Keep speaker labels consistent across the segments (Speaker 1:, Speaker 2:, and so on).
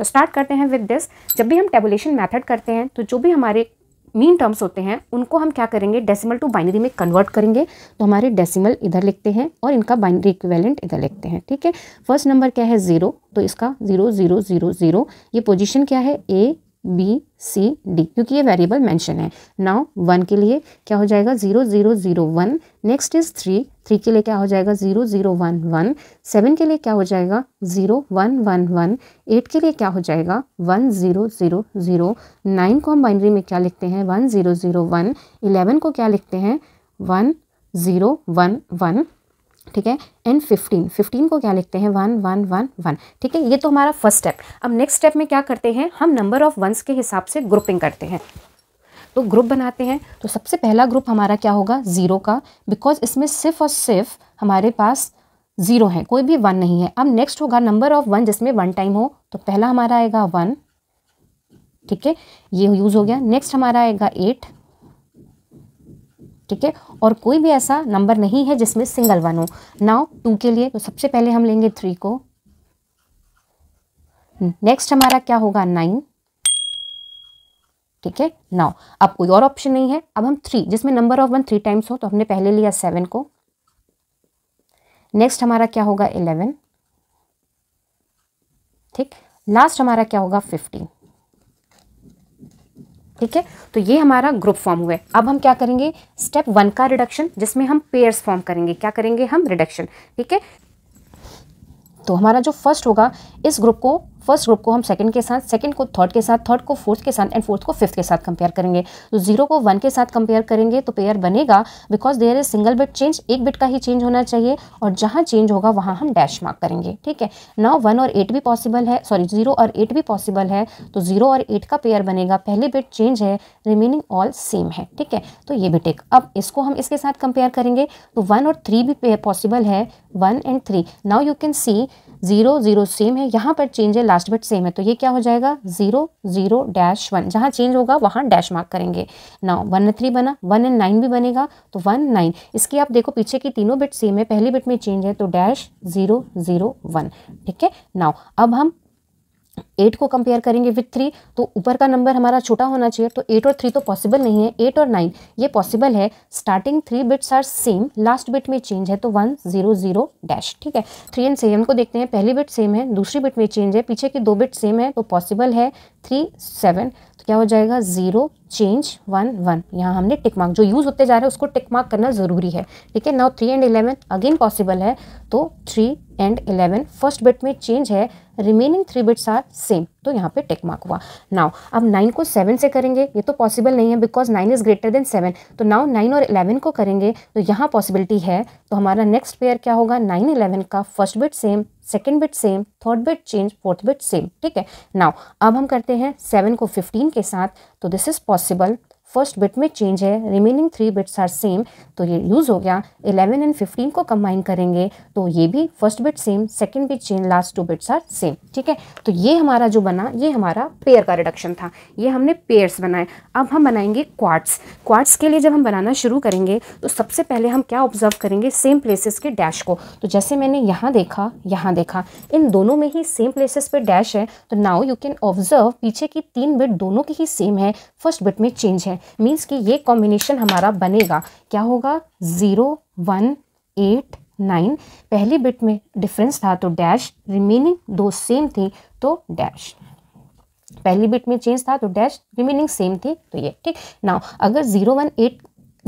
Speaker 1: तो स्टार्ट करते हैं विद दिस जब भी हम टेबुलेशन मैथड करते हैं तो जो भी हमारे मीन टर्म्स होते हैं उनको हम क्या करेंगे डेसिमल टू बाइनरी में कन्वर्ट करेंगे तो हमारे डेसिमल इधर लिखते हैं और इनका बाइनरी इक्वेलेंट इधर लिखते हैं ठीक है फर्स्ट नंबर क्या है ज़ीरो तो इसका ज़ीरो ज़ीरो ज़ीरो ज़ीरो ये पोजीशन क्या है ए बी सी डी क्योंकि ये वेरिएबल मेंशन है नाउ वन के लिए क्या हो जाएगा zero zero zero one next is three three के लिए क्या हो जाएगा zero zero one one seven के लिए क्या हो जाएगा zero one one one eight के लिए क्या हो जाएगा one zero zero zero nine को हम बाइनरी में क्या लिखते हैं one zero zero one eleven को क्या लिखते हैं वन ज़ीरो वन वन ठीक है एंड फिफ्टीन फिफ्टीन को क्या लिखते हैं वन वन वन वन ठीक है ये तो हमारा फर्स्ट स्टेप अब नेक्स्ट स्टेप में क्या करते हैं हम नंबर ऑफ वंस के हिसाब से ग्रुपिंग करते हैं तो ग्रुप बनाते हैं तो सबसे पहला ग्रुप हमारा क्या होगा ज़ीरो का बिकॉज इसमें सिर्फ और सिर्फ हमारे पास ज़ीरो है कोई भी वन नहीं है अब नेक्स्ट होगा नंबर ऑफ वन जिसमें वन टाइम हो तो पहला हमारा आएगा वन ठीक है ये यूज़ हो गया नेक्स्ट हमारा आएगा एट ठीक है और कोई भी ऐसा नंबर नहीं है जिसमें सिंगल वन हो नाउ टू के लिए तो सबसे पहले हम लेंगे थ्री को नेक्स्ट हमारा क्या होगा नाइन ठीक है नाउ अब कोई और ऑप्शन नहीं है अब हम थ्री जिसमें number of one three times हो तो हमने पहले लिया सेवन को नेक्स्ट हमारा क्या होगा इलेवन ठीक लास्ट हमारा क्या होगा फिफ्टीन ठीक है तो ये हमारा ग्रुप फॉर्म हुआ है अब हम क्या करेंगे स्टेप वन का रिडक्शन जिसमें हम पेयर्स फॉर्म करेंगे क्या करेंगे हम रिडक्शन ठीक है तो हमारा जो फर्स्ट होगा इस ग्रुप को फर्स्ट ग्रुप को हम सेकंड के साथ सेकंड को थर्ड के साथ थर्ड को फोर्थ के साथ एंड फोर्थ को फिफ्थ के साथ कंपेयर करेंगे तो जीरो को वन के साथ कंपेयर करेंगे तो पेयर बनेगा because there is single bit change एक बिट का ही चेंज होना चाहिए और जहाँ चेंज होगा वहाँ हम डैश मार्क करेंगे ठीक है नाउ वन और एट भी पॉसिबल है सॉरी जीरो और एट भी पॉसिबल है तो जीरो और एट का पेयर बनेगा पहले बिट चेंज है रिमेनिंग ऑल सेम है ठीक है तो ये बिट एक अब इसको हम इसके साथ कंपेयर करेंगे तो वन और थ्री भी पॉसिबल है one and three now you can see zero zero same है यहाँ पर चेंज है लास्ट बिट सेम है तो ये क्या हो जाएगा जीरो जीरो डैश वन जहाँ चेंज होगा वहाँ डैश मार्क करेंगे नाउ वन थ्री बना वन एंड नाइन भी बनेगा तो वन नाइन इसकी आप देखो पीछे की तीनों बिट सेम है पहली बिट में चेंज है तो डैश जीरो जीरो वन ठीक है नाउ अब हम एट को कंपेयर करेंगे विथ थ्री तो ऊपर का नंबर हमारा छोटा होना चाहिए तो एट और थ्री तो पॉसिबल नहीं है एट और नाइन ये पॉसिबल है starting three bits are same last bit में चेंज है तो वन जीरो जीरो डैश ठीक है थ्री एंड सेवन को देखते हैं पहली बिट सेम है दूसरी बिट में चेंज है पीछे की दो बिट सेम है तो पॉसिबल है थ्री सेवन तो क्या हो जाएगा जीरो चेंज वन वन यहाँ हमने टिक मार्क जो यूज़ होते जा रहे हैं उसको टिक मार्क करना ज़रूरी है ठीक है now three and eleven again possible है तो three and eleven first bit में चेंज है remaining three bits are same तो यहाँ पे टिक मार्क हुआ नाउ अब नाइन को सेवन से करेंगे ये तो पॉसिबल नहीं है because nine is greater than seven तो नाउ नाइन और इलेवन को करेंगे तो यहाँ पॉसिबिलिटी है तो हमारा नेक्स्ट पेयर क्या होगा नाइन इलेवन का first bit same second bit same third bit change fourth bit same ठीक है नाउ अब हम करते हैं सेवन को फिफ्टीन के साथ तो this is possible first bit में चेंज है remaining three bits are same तो ये यूज़ हो गया इलेवन एंड फिफ्टीन को कंबाइन करेंगे तो ये भी first bit same second bit change last two bits are same ठीक है तो ये हमारा जो बना ये हमारा पेयर का रिडक्शन था ये हमने पेयर्स बनाए अब हम बनाएंगे क्वार्ट्स क्वार्ट्स के लिए जब हम बनाना शुरू करेंगे तो सबसे पहले हम क्या ऑब्जर्व करेंगे सेम प्लेसेस के डैश को तो जैसे मैंने यहाँ देखा यहाँ देखा इन दोनों में ही सेम प्लेसेस पे डैश है तो नाउ यू कैन ऑब्जर्व पीछे की तीन बिट दोनों की ही सेम है फर्स्ट बिट में चेंज है मीन्स कि ये कॉम्बिनेशन हमारा बनेगा क्या होगा ज़ीरो वन एट नाइन पहली बिट में डिफरेंस था तो डैश रिमेनिंग दो सेम थी तो डैश पहली बिट में चेंज था तो डैश रिमेनिंग सेम थी तो ये ठीक नाउ अगर zero one eight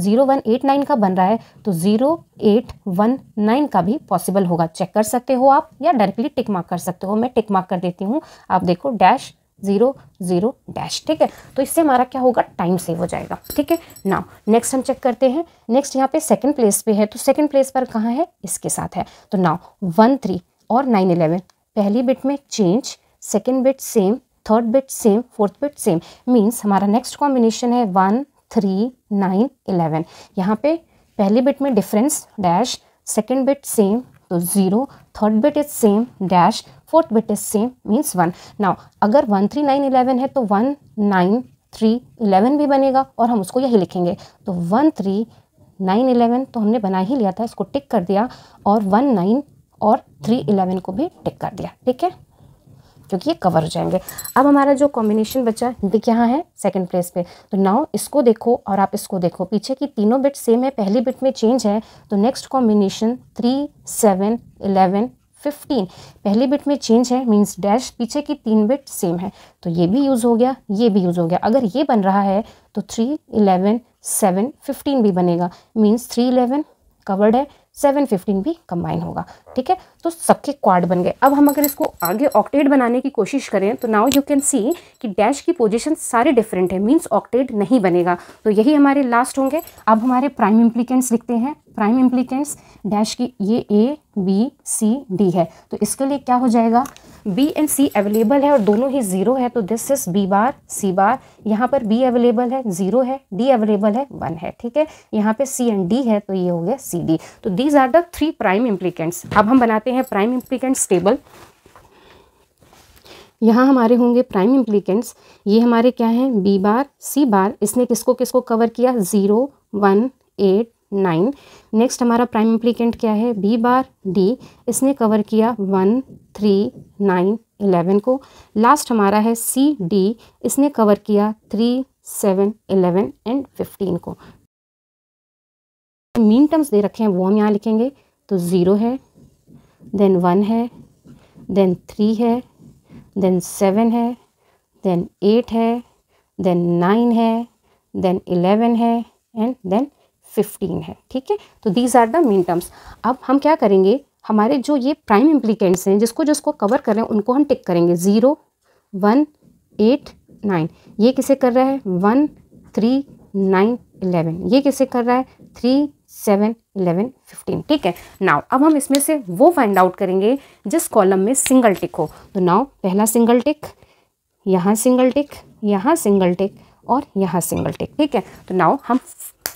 Speaker 1: zero one eight nine का बन रहा है तो ज़ीरो एट वन नाइन का भी पॉसिबल होगा चेक कर सकते हो आप या डायरेक्टली टिक मार्क कर सकते हो मैं टिक मार्क कर देती हूँ आप देखो डैश ज़ीरो ज़ीरो डैश ठीक है तो इससे हमारा क्या होगा टाइम सेव हो जाएगा ठीक है ना नेक्स्ट हम चेक करते हैं नेक्स्ट यहाँ पे सेकंड प्लेस पे है तो सेकंड प्लेस पर कहाँ है इसके साथ है तो नाउ वन थ्री और नाइन इलेवन पहली बिट में change second bit same third bit same fourth bit same means हमारा नेक्स्ट कॉम्बिनेशन है वन थ्री नाइन इलेवन यहाँ पे पहली बिट में difference dash second bit same तो zero third bit is same dash fourth bit is same means one now अगर one three nine eleven है तो वन नाइन थ्री इलेवन भी बनेगा और हम उसको यही लिखेंगे तो वन थ्री नाइन इलेवन तो हमने बना ही लिया था इसको टिक कर दिया और वन नाइन और थ्री इलेवन को भी टिक कर दिया ठीक है क्योंकि ये कवर हो जाएंगे अब हमारा जो कॉम्बिनेशन बचा ये यहाँ है सेकंड प्लेस पे तो नाउ इसको देखो और आप इसको देखो पीछे की तीनों बिट सेम है पहली बिट में चेंज है तो next combination three seven eleven fifteen पहले बिट में चेंज है मीन्स डैश पीछे की तीन बिट सेम है तो ये भी यूज़ हो गया ये भी यूज़ हो गया अगर ये बन रहा है तो थ्री इलेवन सेवन फिफ्टीन भी बनेगा मीन्स थ्री इलेवन कवर्ड है सेवन फिफ्टीन भी कंबाइन होगा ठीक है तो सबके क्वाड बन गए अब हम अगर इसको आगे ऑक्टेट बनाने की कोशिश करें तो नाउ यू कैन सी कि डैश की पोजीशन सारे डिफरेंट है मींस ऑक्टेट नहीं बनेगा तो यही हमारे लास्ट होंगे अब हमारे प्राइम इम्प्लीकेंट्स लिखते हैं प्राइम इम्प्लीकेंट्स डैश की ये ए बी सी डी है तो इसके लिए क्या हो जाएगा बी एंड सी अवेलेबल है और दोनों ही ज़ीरो है तो this is B bar C bar यहाँ पर बी अवेलेबल है ज़ीरो है डी अवेलेबल है वन है ठीक है यहाँ पे सी एंड डी है तो ये हो गया सी डी तो these are the three prime implicants अब हम बनाते हैं प्राइम इम्प्लीकेंट्स टेबल यहाँ हमारे होंगे प्राइम इम्प्लीकेंट्स ये हमारे क्या हैं बी बार सी बार इसने किसको किसको कवर किया zero one eight nine next हमारा प्राइम इम्प्लीकेंट क्या है बी बार डी इसने कवर किया वन थ्री नाइन एलेवन को लास्ट हमारा है सी डी इसने कवर किया three seven eleven and fifteen को मीन टर्म्स दे रखे हैं वो हम यहाँ लिखेंगे तो ज़ीरो है देन वन है देन थ्री है देन सेवन है देन एट है देन नाइन है देन इलेवन है एंड देन फिफ्टीन है ठीक है तो these are the min terms अब हम क्या करेंगे हमारे जो ये प्राइम इम्प्लीकेंट्स हैं जिसको जिसको कवर कर रहे हैं उनको हम टिक करेंगे ज़ीरो वन एट नाइन ये किसे कर रहा है वन थ्री नाइन इलेवन ये किसे कर रहा है थ्री सेवन इलेवन फिफ्टीन ठीक है नाउ अब हम इसमें से वो फाइंड आउट करेंगे जिस कॉलम में सिंगल टिक हो तो नाउ पहला सिंगल टिक यहाँ सिंगल टिक यहाँ सिंगल टिक और यहाँ सिंगल टिक ठीक है तो नाउ हम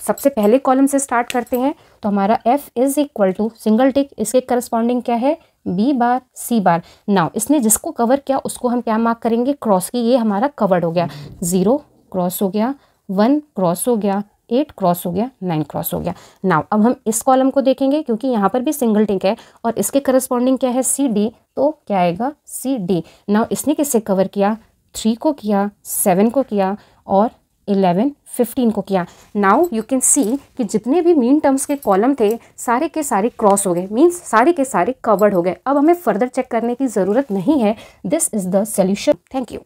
Speaker 1: सबसे पहले कॉलम से स्टार्ट करते हैं तो हमारा F is equal to single tick इसके करस्पॉन्डिंग क्या है B bar C bar now इसने जिसको कवर किया उसको हम क्या मार्क करेंगे क्रॉस की ये हमारा कवर्ड हो गया ज़ीरो क्रॉस हो गया वन क्रॉस हो गया एट क्रॉस हो गया नाइन क्रॉस हो गया नाउ अब हम इस कॉलम को देखेंगे क्योंकि यहाँ पर भी सिंगल टिक है और इसके करस्पॉन्डिंग क्या है सी डी तो क्या आएगा सी डी नाउ इसने किससे कवर किया थ्री को किया सेवन को किया और इलेवन फिफ्टीन को किया नाउ यू कैन सी कि जितने भी मीन टर्म्स के कॉलम थे सारे के सारे क्रॉस हो गए मीन्स सारे के सारे कवर्ड हो गए अब हमें फर्दर चेक करने की ज़रूरत नहीं है this is the solution thank you